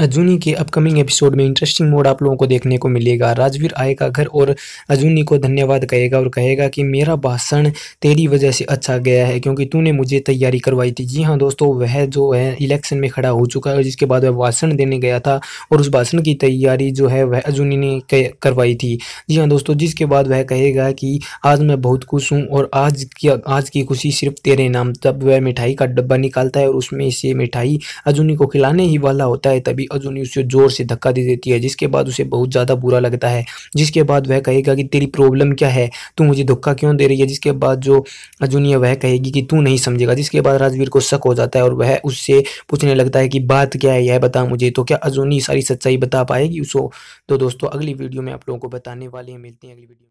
अजूनी के upcoming episode में interesting मोड आप लोगों को देखने को मिलेगा राजवीर आएगा घर और अजूनी को धन्यवाद कहेगा और कहेगा कि मेरा भाषण तेरी वजह से अच्छा गया है क्योंकि तूने मुझे तैयारी करवाई थी जी हाँ दोस्तों वह जो है इलेक्शन में खड़ा हो चुका है और जिसके बाद वह भाषण देने गया था और उस भाषण की तैयारी जो है वह अजूनी ने करवाई थी जी हाँ दोस्तों जिसके बाद वह कहेगा कि आज मैं बहुत खुश हूँ और आज की आज की खुशी सिर्फ तेरे नाम तब वह मिठाई का डब्बा निकालता है और उसमें से मिठाई अजूनी को खिलाने ही वाला होता है तभी भी अजुनी उसे ज़ोर से धक्का दे देती है जिसके बाद उसे बहुत ज़्यादा बुरा लगता है जिसके बाद वह कहेगा कि तेरी प्रॉब्लम क्या है तू मुझे धक्का क्यों दे रही है जिसके बाद जो अजुनी है वह कहेगी कि तू नहीं समझेगा जिसके बाद राजवीर को शक हो जाता है और वह उससे पूछने लगता है कि बात क्या है यह बता मुझे तो क्या अजुनी सारी सच्चाई बता पाएगी उसको तो दोस्तों अगली वीडियो में आप लोगों को बताने वाले हैं मिलते हैं अगली वीडियो